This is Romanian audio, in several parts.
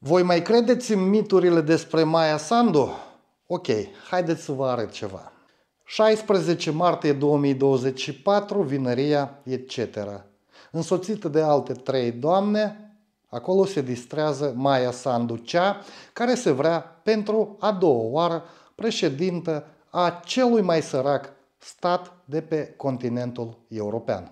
Voi mai credeți în miturile despre Maia Sandu? Ok, haideți să vă arăt ceva. 16 martie 2024, Vinăria, etc. Însoțită de alte trei doamne, acolo se distrează Maia Sandu Cea, care se vrea pentru a doua oară președintă a celui mai sărac stat de pe continentul european.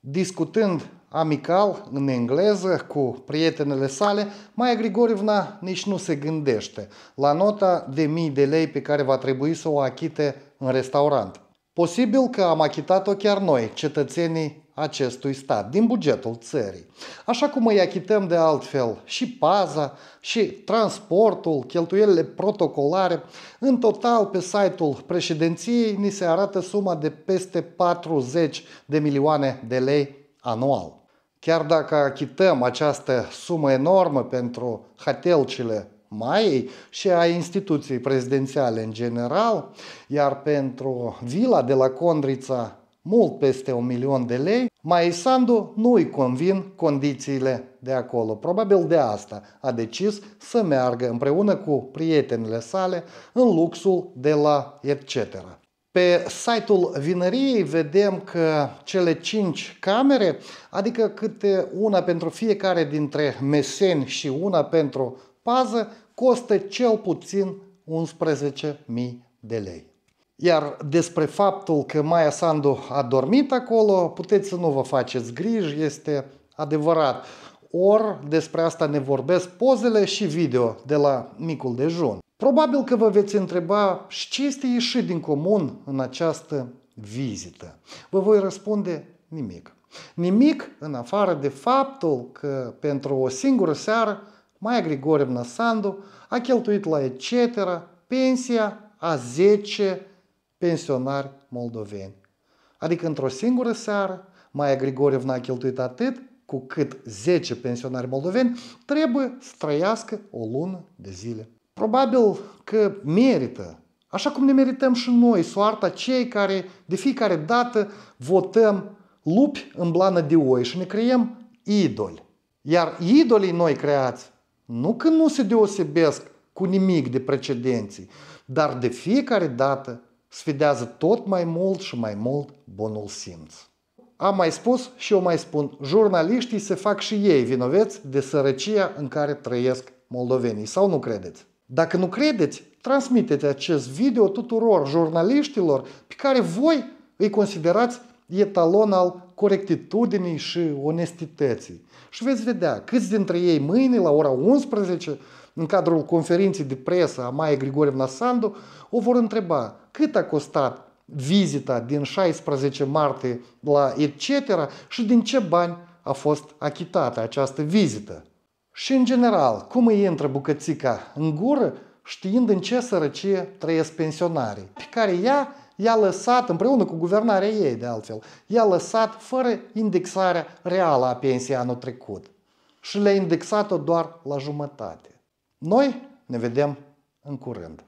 Discutând amical în engleză cu prietenele sale, Maia Grigorievna nici nu se gândește la nota de mii de lei pe care va trebui să o achite în restaurant. Posibil că am achitat-o chiar noi, cetățenii acestui stat, din bugetul țării. Așa cum îi achităm de altfel și paza, și transportul, cheltuielile protocolare, în total pe site-ul președinției ni se arată suma de peste 40 de milioane de lei anual. Chiar dacă achităm această sumă enormă pentru hotelcile Maiei și a instituției prezidențiale în general, iar pentru vila de la Condrița mult peste un milion de lei, mai Sandu nu îi convin condițiile de acolo. Probabil de asta a decis să meargă împreună cu prietenile sale în luxul de la etc. Pe site-ul vinăriei vedem că cele 5 camere, adică câte una pentru fiecare dintre meseni și una pentru pază, costă cel puțin 11.000 de lei. Iar despre faptul că Maia Sandu a dormit acolo, puteți să nu vă faceți griji, este adevărat. Or, despre asta ne vorbesc pozele și video de la micul dejun. Probabil că vă veți întreba și ce este ieșit din comun în această vizită. Vă voi răspunde nimic. Nimic în afară de faptul că pentru o singură seară Maia Grigorievna Sandu a cheltuit la etc. pensia a 10 pensionari moldoveni. Adică într-o singură seară Maia Grigorievna a cheltuit atât cu cât 10 pensionari moldoveni trebuie să trăiască o lună de zile probabil că merită, așa cum ne merităm și noi, soarta cei care de fiecare dată votăm lupi în blană de oi și ne creăm idoli. Iar idolii noi creați, nu că nu se deosebesc cu nimic de precedenții, dar de fiecare dată sfidează tot mai mult și mai mult bunul simț. Am mai spus și eu mai spun, jurnaliștii se fac și ei vinoveți de sărăcia în care trăiesc moldovenii, sau nu credeți? Dacă nu credeți, transmiteți acest video tuturor jurnaliștilor pe care voi îi considerați etalon al corectitudinii și onestității. Și veți vedea câți dintre ei mâine la ora 11 în cadrul conferinței de presă a Maia Grigorevna Sandu o vor întreba cât a costat vizita din 16 martie la etc. și din ce bani a fost achitată această vizită. Și în general, cum îi intră bucățica în gură știind în ce sărăcie trăiesc pensionarii, pe care ea i-a lăsat, împreună cu guvernarea ei de altfel, i-a lăsat fără indexarea reală a pensiei anul trecut și le-a indexat-o doar la jumătate. Noi ne vedem în curând.